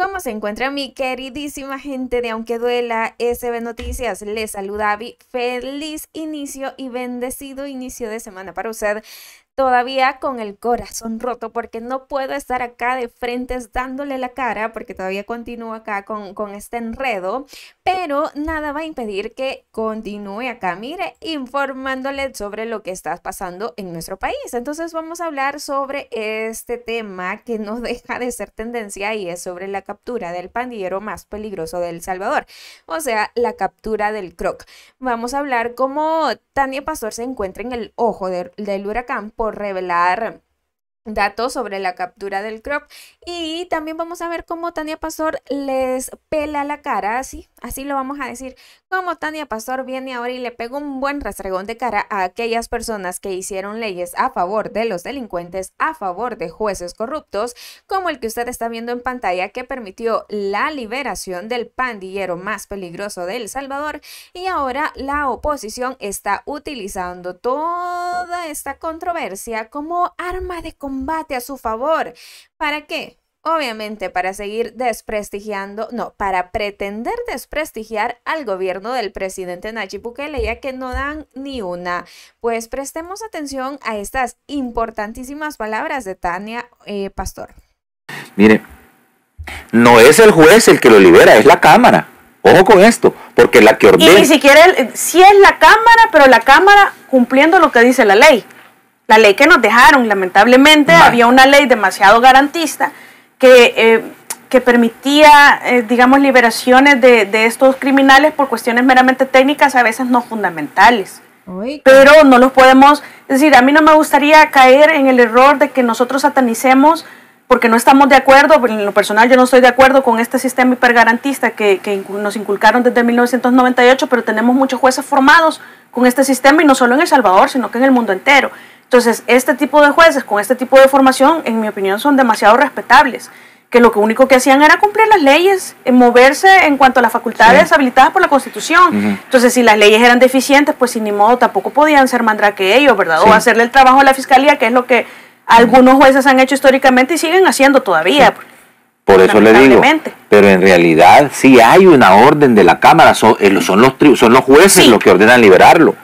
¿Cómo se encuentra mi queridísima gente de Aunque Duela SB Noticias? Les saluda Avi. Feliz inicio y bendecido inicio de semana para usted todavía con el corazón roto porque no puedo estar acá de frente dándole la cara porque todavía continúo acá con, con este enredo, pero nada va a impedir que continúe acá, mire, informándole sobre lo que está pasando en nuestro país. Entonces vamos a hablar sobre este tema que no deja de ser tendencia y es sobre la captura del pandillero más peligroso del Salvador, o sea, la captura del croc. Vamos a hablar cómo Tania Pastor se encuentra en el ojo del huracán revelar datos sobre la captura del crop y también vamos a ver cómo Tania Pastor les pela la cara, así Así lo vamos a decir, como Tania Pastor viene ahora y le pega un buen rastregón de cara a aquellas personas que hicieron leyes a favor de los delincuentes, a favor de jueces corruptos, como el que usted está viendo en pantalla que permitió la liberación del pandillero más peligroso de El Salvador y ahora la oposición está utilizando toda esta controversia como arma de combate a su favor. ¿Para qué? Obviamente para seguir desprestigiando, no, para pretender desprestigiar al gobierno del presidente Nachi Bukele, ya que no dan ni una. Pues prestemos atención a estas importantísimas palabras de Tania eh, Pastor. Mire, no es el juez el que lo libera, es la Cámara. Ojo con esto, porque la que ordena... Y ni siquiera, el, es la Cámara, pero la Cámara cumpliendo lo que dice la ley. La ley que nos dejaron, lamentablemente, había una ley demasiado garantista eh, que, permitía, eh, digamos, liberaciones de, estos criminales por cuestiones meramente técnicas, a veces no fundamentales. Pero no los podemos, es decir, a mí no me gustaría caer en el error de que nosotros satanicemos porque no estamos de acuerdo, en lo personal yo no estoy de acuerdo con este sistema hipergarantista que, que nos inculcaron desde 1998, pero tenemos muchos jueces formados con este sistema y no solo en El Salvador, sino que en el mundo entero. Entonces, este tipo de jueces con este tipo de formación, en mi opinión, son demasiado respetables, que lo único que hacían era cumplir las leyes, eh, moverse en cuanto a las facultades habilitadas por la Constitución. Entonces, si las leyes eran deficientes, pues sin ni modo tampoco podían ser que ellos, ¿verdad? O hacerle el trabajo a la Fiscalía, que es lo que algunos jueces han hecho históricamente y siguen haciendo todavía. Por eso le digo, pero en realidad sí hay una orden de la Cámara, eh, son los jueces los que ordenan liberarlo.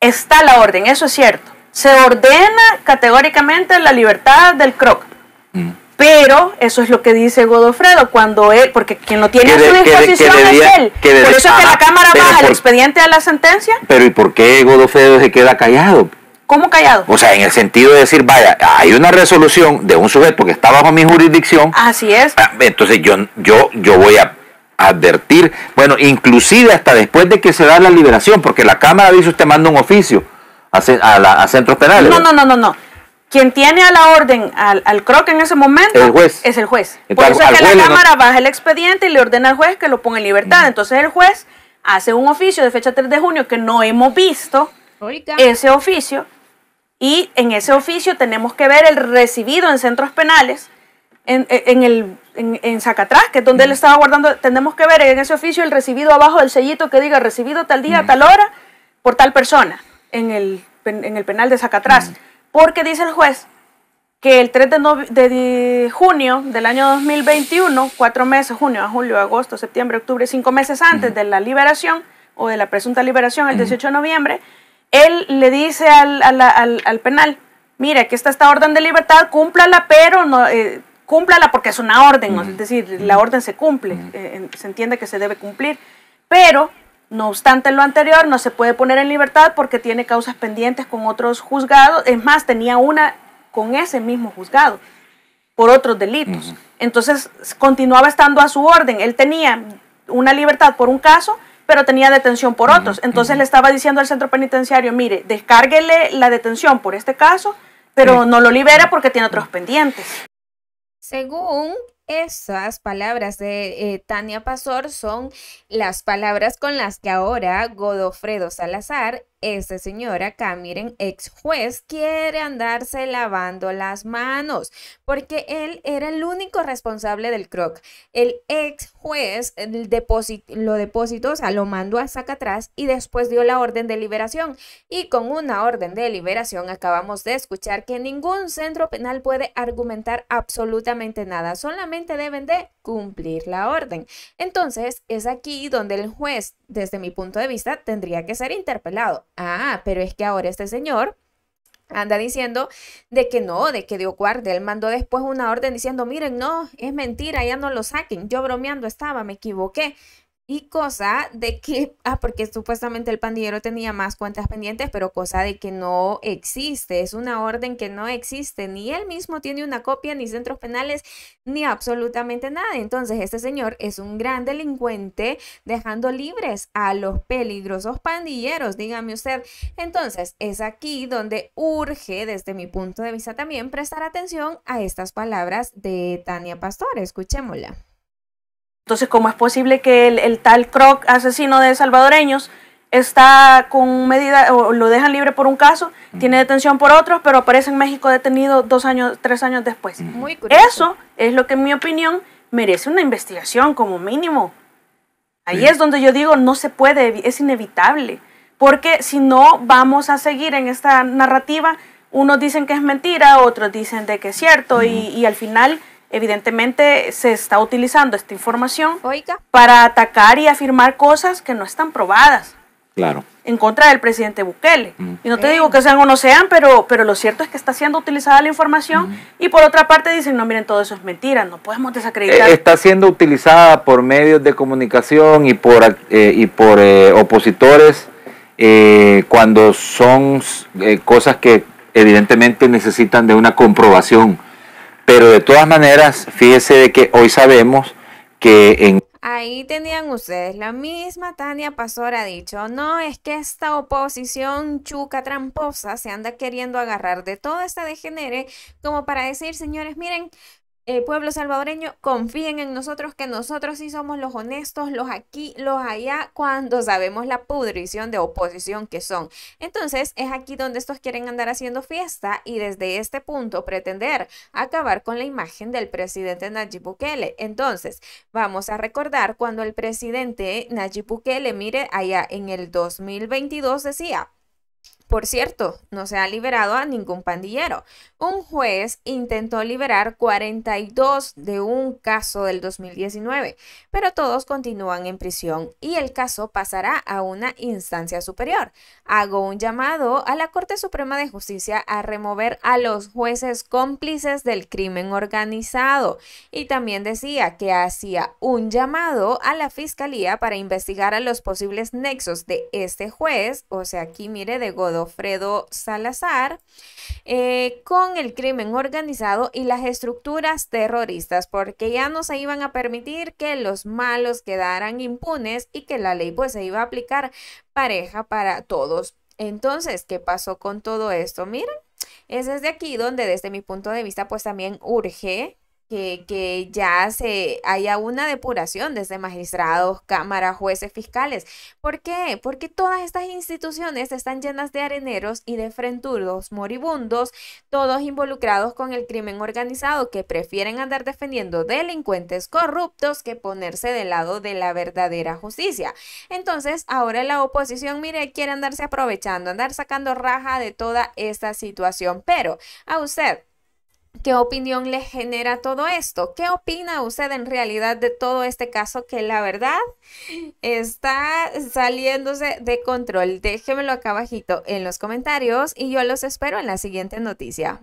Está la orden, eso es cierto se ordena categóricamente la libertad del croc. Mm. Pero eso es lo que dice Godofredo cuando él, porque quien no tiene a su disposición es él. por eso es que la ah, Cámara baja el expediente a la sentencia. Pero ¿y por qué Godofredo se queda callado? ¿Cómo callado? O sea, en el sentido de decir, vaya, hay una resolución de un sujeto que está bajo mi jurisdicción. Así es. Ah, entonces yo, yo, yo voy a advertir, bueno, inclusive hasta después de que se da la liberación, porque la Cámara dice usted manda un oficio a, centros penales. No, no, no, no, no. Quien tiene a la orden al, al croc en ese momento es el juez. Por eso que la Cámara baja el expediente y le ordena al juez que lo ponga en libertad. Entonces el juez hace un oficio de fecha 3 de junio que no hemos visto ese oficio y en ese oficio tenemos que ver el recibido en centros penales en, en, el, en, que es donde él estaba guardando, tenemos que ver en ese oficio el recibido abajo del sellito que diga recibido tal día, tal hora, por tal persona en el, penal de Zacatrás, mm. porque dice el juez que el 3 de, junio del año 2021, cuatro meses, junio a julio, agosto, septiembre, octubre, cinco meses antes de la liberación o de la presunta liberación el 18 de noviembre, él le dice al, penal, mire, aquí está esta orden de libertad, cúmplala, pero no... Eh, cúmplala porque es una orden, es decir, la orden se cumple, eh, se entiende que se debe cumplir, pero no obstante lo anterior, no se puede poner en libertad porque tiene causas pendientes con otros juzgados. Es más, tenía una con ese mismo juzgado por otros delitos. Entonces continuaba estando a su orden. Él tenía una libertad por un caso, pero tenía detención por otros. Entonces le estaba diciendo al centro penitenciario, mire, descárguele la detención por este caso, pero no lo libera porque tiene otros pendientes. Según esas palabras de eh, Tania Pastor son las palabras con las que ahora Godofredo Salazar este señor acá, miren, ex juez, quiere andarse lavando las manos porque él era el único responsable del croc. El ex juez lo depositó, o sea, lo mandó a saca atrás y después dio la orden de liberación. Y con una orden de liberación acabamos de escuchar que ningún centro penal puede argumentar absolutamente nada, solamente deben de cumplir la orden. Entonces, es aquí donde el juez, desde mi punto de vista, tendría que ser interpelado. Ah, pero es que ahora este señor anda diciendo de que no, de que dio guardia. Él mandó después una orden diciendo, miren, no, es mentira, ya no lo saquen. Yo bromeando estaba, me equivoqué. Y cosa de que, ah, porque supuestamente el pandillero tenía más cuentas pendientes, pero cosa de que no existe, es una orden que no existe, ni él mismo tiene una copia, ni centros penales, ni absolutamente nada. Entonces, este señor es un gran delincuente dejando libres a los peligrosos pandilleros, dígame usted. Entonces, es aquí donde urge, desde mi punto de vista también, prestar atención a estas palabras de Tania Pastor. Escuchémosla. Entonces, ¿cómo es posible que el, tal Croc, asesino de salvadoreños, está con medida, o lo dejan libre por un caso, tiene detención por otros, pero aparece en México detenido dos años, tres años después? Muy Eso es lo que, en mi opinión, merece una investigación como mínimo. Ahí es donde yo digo, no se puede, es inevitable. Porque si no, vamos a seguir en esta narrativa. Unos dicen que es mentira, otros dicen de que es cierto, y, y al final evidentemente se está utilizando esta información para atacar y afirmar cosas que no están probadas. Claro. En contra del presidente Bukele. Y no te digo que sean o no sean, pero, pero lo cierto es que está siendo utilizada la información y por otra parte dicen, no, miren, todo eso es mentira, no podemos eh, desacreditar. está siendo utilizada por medios de comunicación y por, eh, y por eh, opositores cuando son cosas que evidentemente necesitan de una comprobación pero de todas maneras, fíjese de que hoy sabemos que en... Ahí tenían ustedes, la misma Tania Pastor ha dicho, no, es que esta oposición chuca tramposa se anda queriendo agarrar de todo este degenere como para decir, señores, miren, eh, pueblo salvadoreño, confíen en nosotros que nosotros sí somos los honestos, los aquí, los allá, cuando sabemos la pudrición de oposición que son. Entonces es aquí donde estos quieren andar haciendo fiesta y desde este punto pretender acabar con la imagen del presidente Nayib Bukele. Entonces vamos a recordar cuando el presidente Nayib Bukele, mire, allá en el 2022 decía, por cierto, no se ha liberado a ningún pandillero. Un juez intentó liberar 42 de un caso del 2019, pero todos continúan en prisión y el caso pasará a una instancia superior. Hago un llamado a la Corte Suprema de Justicia a remover a los jueces cómplices del crimen organizado y también decía que hacía un llamado a la Fiscalía para investigar a los posibles nexos de este juez, o sea, aquí mire de God Fredo Salazar eh, con el crimen organizado y las estructuras terroristas, porque ya no se iban a permitir que los malos quedaran impunes y que la ley pues se iba a aplicar pareja para todos. Entonces, ¿qué pasó con todo esto? Miren, es desde aquí donde desde mi punto de vista pues también urge que, ya se haya una depuración desde magistrados, cámaras, jueces, fiscales. ¿Por qué? Porque todas estas instituciones están llenas de areneros y de frentudos moribundos, todos involucrados con el crimen organizado que prefieren andar defendiendo delincuentes corruptos que ponerse del lado de la verdadera justicia. Entonces, ahora la oposición, mire, quiere andarse aprovechando, andar sacando raja de toda esta situación. Pero a usted, ¿Qué opinión le genera todo esto? ¿Qué opina usted en realidad de todo este caso que la verdad está saliéndose de control? Déjemelo acá abajito en los comentarios y yo los espero en la siguiente noticia.